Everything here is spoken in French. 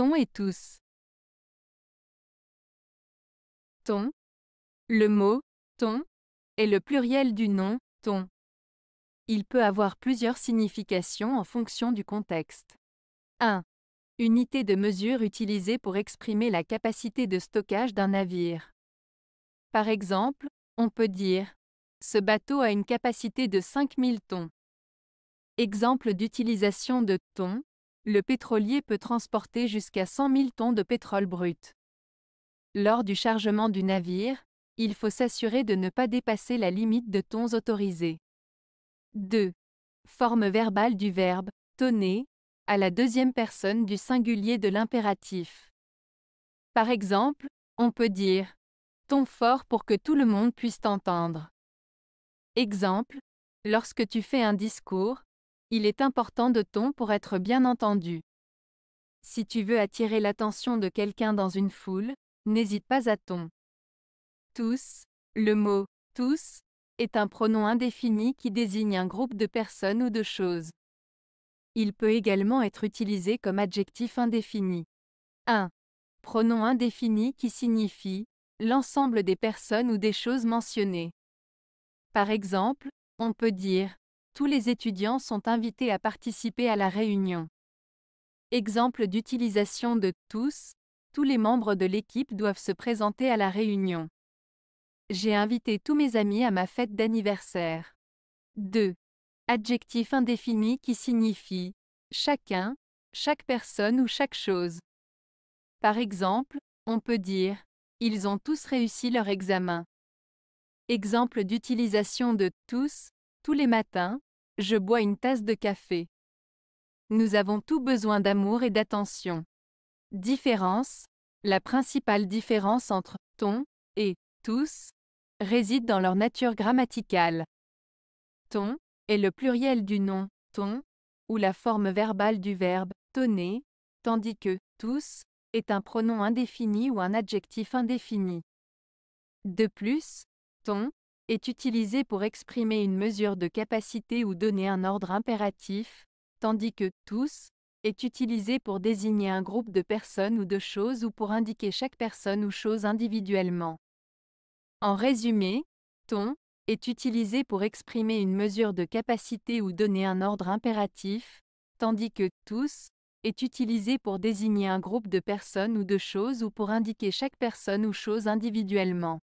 Ton et tous. Ton. Le mot ton est le pluriel du nom ton. Il peut avoir plusieurs significations en fonction du contexte. 1. Unité de mesure utilisée pour exprimer la capacité de stockage d'un navire. Par exemple, on peut dire Ce bateau a une capacité de 5000 tons. Exemple d'utilisation de ton le pétrolier peut transporter jusqu'à 100 000 tonnes de pétrole brut. Lors du chargement du navire, il faut s'assurer de ne pas dépasser la limite de tons autorisés. 2. Forme verbale du verbe tonner à la deuxième personne du singulier de l'impératif. Par exemple, on peut dire ton fort pour que tout le monde puisse t'entendre. Exemple, lorsque tu fais un discours, il est important de ton pour être bien entendu. Si tu veux attirer l'attention de quelqu'un dans une foule, n'hésite pas à ton. Tous, le mot tous est un pronom indéfini qui désigne un groupe de personnes ou de choses. Il peut également être utilisé comme adjectif indéfini. 1. Pronom indéfini qui signifie l'ensemble des personnes ou des choses mentionnées. Par exemple, on peut dire tous les étudiants sont invités à participer à la réunion. Exemple d'utilisation de tous, tous les membres de l'équipe doivent se présenter à la réunion. J'ai invité tous mes amis à ma fête d'anniversaire. 2. Adjectif indéfini qui signifie chacun, chaque personne ou chaque chose. Par exemple, on peut dire Ils ont tous réussi leur examen. Exemple d'utilisation de tous, tous les matins, je bois une tasse de café. Nous avons tout besoin d'amour et d'attention. Différence La principale différence entre ton et tous réside dans leur nature grammaticale. Ton est le pluriel du nom ton ou la forme verbale du verbe tonner, tandis que tous est un pronom indéfini ou un adjectif indéfini. De plus, ton est utilisé pour exprimer une mesure de capacité ou donner un ordre impératif, tandis que tous est utilisé pour désigner un groupe de personnes ou de choses ou pour indiquer chaque personne ou chose individuellement. En résumé, ton est utilisé pour exprimer une mesure de capacité ou donner un ordre impératif, tandis que tous est utilisé pour désigner un groupe de personnes ou de choses ou pour indiquer chaque personne ou chose individuellement.